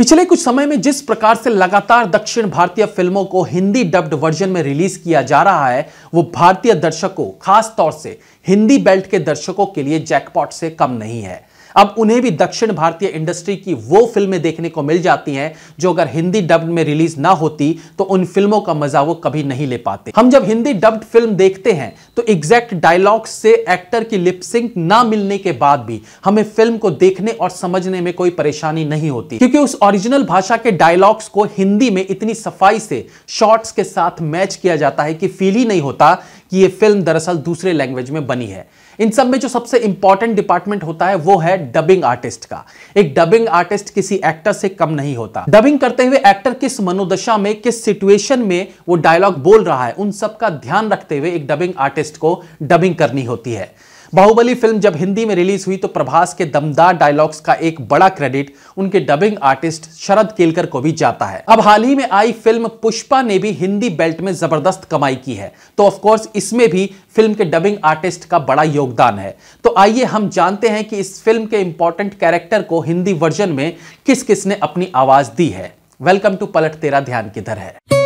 पिछले कुछ समय में जिस प्रकार से लगातार दक्षिण भारतीय फिल्मों को हिंदी डब्ड वर्जन में रिलीज किया जा रहा है वो भारतीय दर्शकों खास तौर से हिंदी बेल्ट के दर्शकों के लिए जैकपॉट से कम नहीं है अब उन्हें भी दक्षिण भारतीय इंडस्ट्री की वो फिल्में देखने को मिल जाती हैं जो अगर हिंदी डब में रिलीज ना होती तो उन फिल्मों का मजा वो कभी नहीं ले पाते हम जब हिंदी डब्ड फिल्म देखते हैं तो एग्जैक्ट डायलॉग से एक्टर की लिपसिंग ना मिलने के बाद भी हमें फिल्म को देखने और समझने में कोई परेशानी नहीं होती क्योंकि उस ओरिजिनल भाषा के डायलॉग्स को हिंदी में इतनी सफाई से शॉर्ट्स के साथ मैच किया जाता है कि फील ही नहीं होता कि ये फिल्म दरअसल दूसरे लैंग्वेज में बनी है इन सब में जो सबसे इंपॉर्टेंट डिपार्टमेंट होता है वो है डबिंग आर्टिस्ट का एक डबिंग आर्टिस्ट किसी एक्टर से कम नहीं होता डबिंग करते हुए एक्टर किस मनोदशा में किस सिचुएशन में वो डायलॉग बोल रहा है उन सब का ध्यान रखते हुए एक डबिंग आर्टिस्ट को डबिंग करनी होती है बाहुबली फिल्म जब हिंदी में रिलीज हुई तो प्रभास के दमदार डायलॉग्स का एक बड़ा क्रेडिट उनके डबिंग आर्टिस्ट शरद केलकर को भी जाता है अब हाल ही में आई फिल्म पुष्पा ने भी हिंदी बेल्ट में जबरदस्त कमाई की है तो ऑफकोर्स इसमें भी फिल्म के डबिंग आर्टिस्ट का बड़ा योगदान है तो आइए हम जानते हैं कि इस फिल्म के इंपॉर्टेंट कैरेक्टर को हिंदी वर्जन में किस किस ने अपनी आवाज दी है वेलकम टू पलट तेरा ध्यान किधर है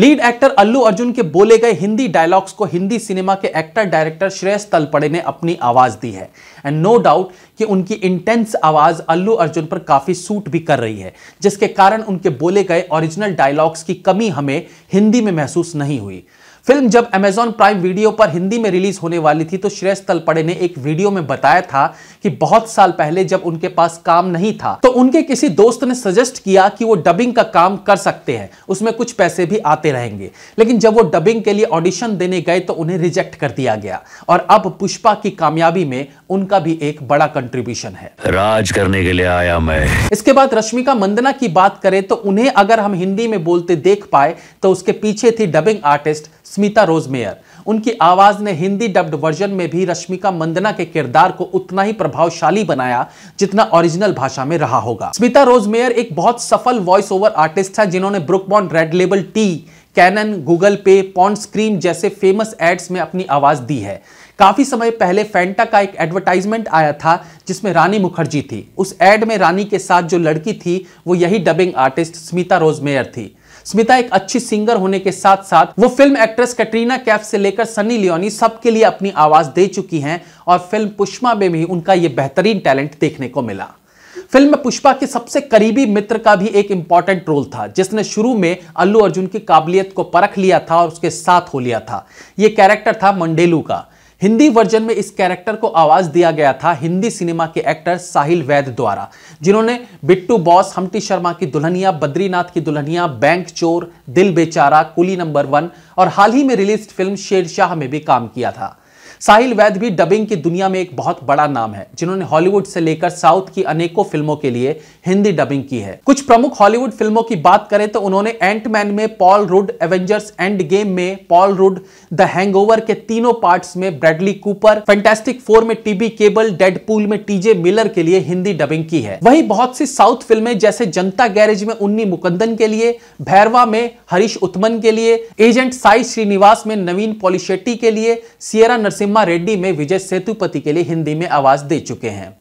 लीड एक्टर अल्लू अर्जुन के बोले गए हिंदी डायलॉग्स को हिंदी सिनेमा के एक्टर डायरेक्टर श्रेयस तलपड़े ने अपनी आवाज दी है एंड नो डाउट कि उनकी इंटेंस आवाज अल्लू अर्जुन पर काफी सूट भी कर रही है जिसके कारण उनके बोले गए ओरिजिनल डायलॉग्स की कमी हमें हिंदी में महसूस नहीं हुई फिल्म जब अमेजॉन प्राइम वीडियो पर हिंदी में रिलीज होने वाली थी तो श्रेयस तलपड़े ने एक वीडियो में बताया था कि बहुत साल पहले जब उनके पास काम नहीं था तो उनके किसी दोस्त ने सजेस्ट किया कि वो डबिंग का काम कर सकते हैं उसमें कुछ पैसे भी आते रहेंगे लेकिन जब वो डबिंग के लिए ऑडिशन देने गए तो उन्हें रिजेक्ट कर दिया गया और अब पुष्पा की कामयाबी में उनका भी एक बड़ा कंट्रीब्यूशन है राज करने के लिए आया मैं इसके बाद रश्मिका मंदना की बात करें तो उन्हें अगर हम हिंदी में बोलते देख पाए तो उसके पीछे थी डबिंग आर्टिस्ट स्मिता रोजमेयर उनकी आवाज ने हिंदी डब्ड वर्जन में भी रश्मिका मंदना के किरदार को उतना ही प्रभावशाली बनाया जितना ओरिजिनल भाषा में रहा होगा स्मिता रोजमेयर एक बहुत सफल वॉइस ओवर आर्टिस्ट है जिन्होंने Brooke Bond red label tea Canon Google Pay Pond's cream जैसे फेमस एड्स में अपनी आवाज दी है काफी समय पहले फैंटा का एक एडवर्टाइजमेंट आया था जिसमें रानी मुखर्जी थी उस एड में रानी के साथ जो लड़की थी वो यही डबिंग आर्टिस्ट स्मिता रोजमेयर थी स्मिता एक अच्छी सिंगर होने के साथ साथ वो फिल्म एक्ट्रेस कैटरीना कैफ से लेकर सनी लियोनी सबके लिए अपनी आवाज दे चुकी हैं और फिल्म पुष्पा में भी उनका ये बेहतरीन टैलेंट देखने को मिला फिल्म में पुष्पा के सबसे करीबी मित्र का भी एक इंपॉर्टेंट रोल था जिसने शुरू में अल्लू अर्जुन की काबिलियत को परख लिया था और उसके साथ हो लिया था यह कैरेक्टर था मंडेलू का हिंदी वर्जन में इस कैरेक्टर को आवाज दिया गया था हिंदी सिनेमा के एक्टर साहिल वैद द्वारा जिन्होंने बिट्टू बॉस हमटी शर्मा की दुल्हनिया बद्रीनाथ की दुल्हनिया बैंक चोर दिल बेचारा कुली नंबर वन और हाल ही में रिलीज फिल्म शेरशाह में भी काम किया था साहिल वैद भी डबिंग की दुनिया में एक बहुत बड़ा नाम है जिन्होंने हॉलीवुड से लेकर साउथ की अनेकों फिल्मों के लिए हिंदी डबिंग की है कुछ प्रमुख हॉलीवुड फिल्मों की बात करें तो उन्होंने एंटमैन में Paul Rudd Avengers Endgame में पॉल रुड द हैंगओवर के तीनों पार्ट्स में ब्रेडली कूपर फैंटेस्टिक फोर में टीबी केबल डेड में टीजे मिलर के लिए हिंदी डबिंग की है वही बहुत सी साउथ फिल्में जैसे जनता गैरेज में उन्नी मुकंदन के लिए भैरवा में हरीश उत्मन के लिए एजेंट साई श्रीनिवास में नवीन पॉलिशेट्टी के लिए सियरा नरसिंह नरसिम्हा रेड्डी में विजय सेतुपति के लिए हिंदी में आवाज दे चुके हैं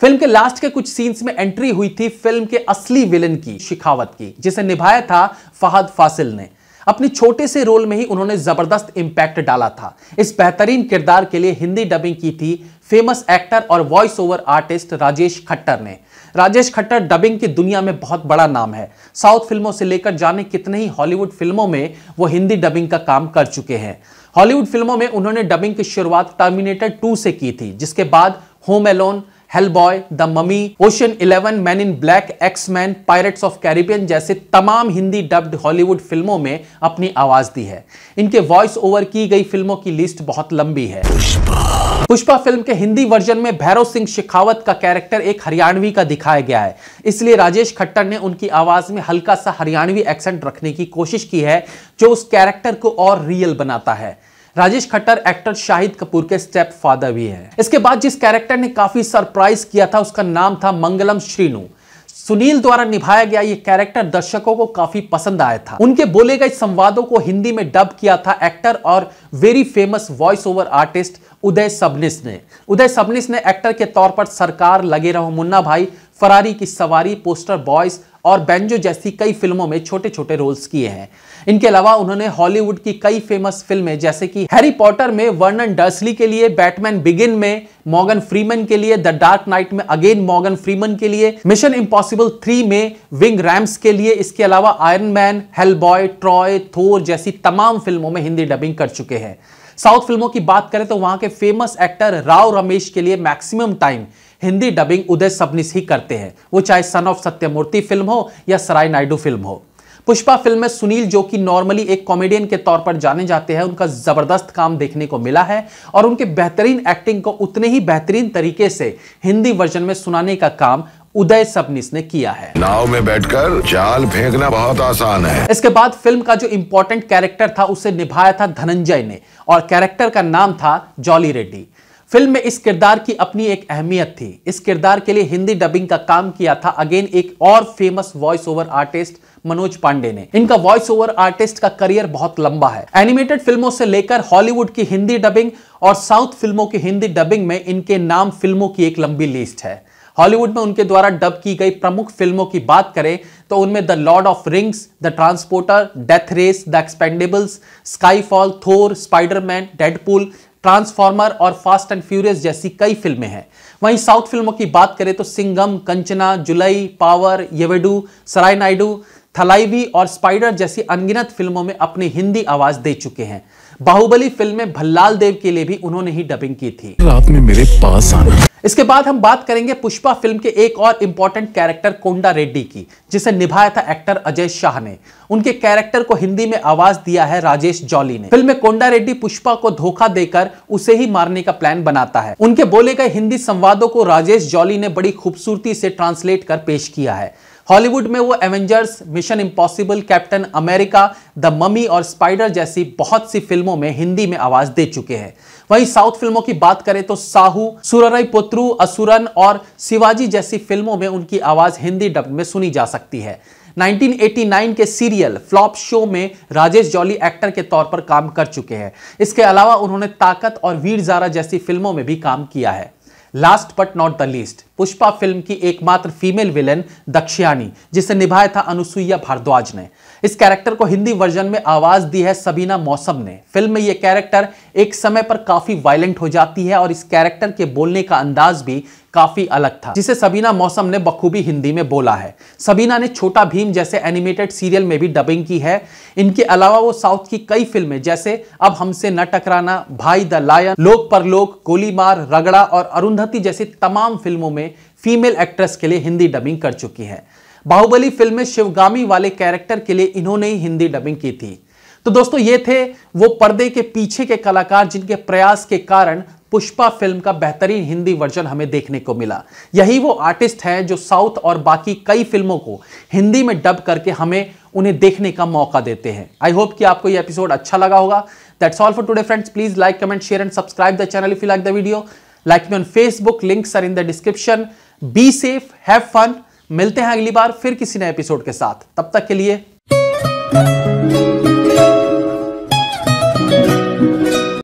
फिल्म के लास्ट के कुछ सीन्स में एंट्री हुई थी फिल्म के असली विलन की शिखावत की जिसे निभाया था फहद फासिल ने अपने छोटे से रोल में ही उन्होंने जबरदस्त इंपैक्ट डाला था इस बेहतरीन किरदार के लिए हिंदी डबिंग की थी फेमस एक्टर और voice over artist Rajesh Khattar ने राजेश खट्टर डबिंग की दुनिया में बहुत बड़ा नाम है साउथ फिल्मों से लेकर जाने कितने ही हॉलीवुड फिल्मों में वो हिंदी डबिंग का काम कर चुके हैं हॉलीवुड फिल्मों में उन्होंने डबिंग की शुरुआत टर्मिनेटर टू से की थी जिसके बाद Home Alone Hellboy the Mummy Ocean eleven Man in Black X Man Pirates of Caribbean जैसे तमाम हिंदी डब्ड हॉलीवुड फिल्मों में अपनी आवाज दी है इनके वॉइस ओवर की गई फिल्मों की लिस्ट बहुत लंबी है पुष्पा पुष्पा फिल्म के हिंदी वर्जन में भैरव सिंह शेखावत का कैरेक्टर एक हरियाणवी का दिखाया गया है इसलिए राजेश खट्टर ने उनकी आवाज में हल्का सा हरियाणवी एक्सेंट रखने की कोशिश की है जो उस कैरेक्टर को और रियल बनाता है राजेश खट्टर एक्टर शाहिद कपूर के स्टेप फादर भी हैं इसके बाद जिस कैरेक्टर ने काफी सरप्राइज किया था उसका नाम था मंगलम श्रीनु सुनील द्वारा निभाया गया ये कैरेक्टर दर्शकों को काफी पसंद आया था उनके बोले गए संवादों को हिंदी में डब किया था एक्टर और very famous voice over artist Uday Sabnis ने उदय सबनिस ने एक्टर के तौर पर सरकार लगे रहो मुन्ना भाई फरारी की सवारी पोस्टर बॉयज और बेंजो जैसी कई फिल्मों में छोटे छोटे रोल्स किए हैं इनके अलावा उन्होंने हॉलीवुड की कई फेमस फिल्में जैसे कि हैरी पॉटर में वर्नन डर्सली के लिए बैटमैन बिगिन में मॉगन फ्रीमन के लिए द डार्क नाइट में अगेन मॉगन फ्रीमन के लिए मिशन इम्पॉसिबल थ्री में विंग रैम्स के लिए इसके अलावा Iron Man Hellboy Troy Thor जैसी तमाम फिल्मों में हिंदी डबिंग कर चुके हैं साउथ फिल्मों की बात करें तो वहां के फेमस एक्टर राव रमेश के लिए maximum time Hindi dubbing Uday Sabnis ही करते हैं वो चाहे सन ऑफ सत्यमूर्ति फिल्म हो या सराय नायडू फिल्म हो पुष्पा फिल्म में सुनील जो कि नॉर्मली एक कॉमेडियन के तौर पर जाने जाते हैं उनका जबरदस्त काम देखने को मिला है और उनके बेहतरीन एक्टिंग को उतने ही बेहतरीन तरीके से हिंदी वर्जन में सुनाने का काम उदय सबनिस ने किया है नाव में बैठकर जाल फेंकना बहुत आसान है इसके बाद फिल्म का जो इंपॉर्टेंट कैरेक्टर था उसे निभाया था धनंजय ने और कैरेक्टर का नाम था जॉली रेड्डी फिल्म में इस किरदार की अपनी एक अहमियत थी इस किरदार के लिए हिंदी डबिंग का काम किया था अगेन एक और famous voice over artist Manoj Pandey ने इनका वॉइस ओवर आर्टिस्ट का करियर बहुत लंबा है एनिमेटेड फिल्मों से लेकर हॉलीवुड की हिंदी डबिंग और साउथ फिल्मों की हिंदी डबिंग में इनके नाम फिल्मों की एक लंबी लिस्ट है हॉलीवुड में उनके द्वारा डब की गई प्रमुख फिल्मों की बात करें तो उनमें the Lord of Rings the Transporter Death Race the Expendables Skyfall Thor Spiderman Deadpool Transformer और फास्ट एंड फ्यूरियस जैसी कई फिल्में हैं वहीं साउथ फिल्मों की बात करें तो सिंगम कंचना जुलई पावर येवेडू सराय नायडू थलाईवी और स्पाइडर जैसी अनगिनत फिल्मों में अपनी हिंदी आवाज दे चुके हैं बाहुबली फिल्म में भल्लाल देव के लिए भी उन्होंने ही डबिंग की थी रात में मेरे पास आना इसके बाद हम बात करेंगे पुष्पा फिल्म के एक और इम्पोर्टेंट कैरेक्टर कोंडा रेड्डी की जिसे निभाया था एक्टर अजय शाह ने उनके कैरेक्टर को हिंदी में आवाज दिया है राजेश जौली ने फिल्म में कोंडा रेड्डी पुष्पा को धोखा देकर उसे ही मारने का प्लान बनाता है उनके बोले गए हिंदी संवादों को राजेश जौली ने बड़ी खूबसूरती से ट्रांसलेट कर पेश किया है हॉलीवुड में वो Avengers Mission Impossible Captain America the Mummy और स्पाइडर जैसी बहुत सी फिल्मों में हिंदी में आवाज दे चुके हैं वहीं साउथ फिल्मों की बात करें तो साहू सुररई पुत्रु असुरन और शिवाजी जैसी फिल्मों में उनकी आवाज हिंदी डब में सुनी जा सकती है 1989 के सीरियल फ्लॉप शो में राजेश जॉली एक्टर के तौर पर काम कर चुके हैं इसके अलावा उन्होंने ताकत और वीर जारा जैसी फिल्मों में भी काम किया है last but not the least Pushpa film की एकमात्र फीमेल विलेन दक्षियानी जिसे निभाया था अनुसुईया भारद्वाज ने इस कैरेक्टर को हिंदी वर्जन में आवाज दी है सबीना मौसम ने फिल्म में यह कैरेक्टर एक समय पर काफी वायलेंट हो जाती है और इस कैरेक्टर के बोलने का अंदाज भी काफी अलग था जिसे सबीना मौसम ने बखूबी हिंदी में बोला है सबीना ने छोटा भीम जैसे एनिमेटेड सीरियल में भी डबिंग की है इनके अलावा वो साउथ की कई फिल्में जैसे अब हमसे न टकराना भाई द लायन लोक परलोक गोलीमार रगड़ा और अरुंधति जैसी तमाम फिल्मों में फीमेल एक्ट्रेस के लिए हिंदी डबिंग कर चुकी है बाहुबली फिल्म में शिवगामी वाले कैरेक्टर के लिए इन्होंने ही हिंदी डबिंग की थी तो दोस्तों ये थे वो पर्दे के पीछे के कलाकार जिनके प्रयास के कारण पुष्पा फिल्म का बेहतरीन हिंदी वर्जन हमें देखने को मिला यही वो आर्टिस्ट हैं जो साउथ और बाकी कई फिल्मों को हिंदी में डब करके हमें उन्हें देखने का मौका देते हैं आई होप कि आपको ये एपिसोड अच्छा लगा होगा that's all for today friends please like comment share and subscribe the channel if you like the video like me on Facebook links are in the description be safe have fun मिलते हैं अगली बार फिर किसी नए episode के साथ तब तक के लिए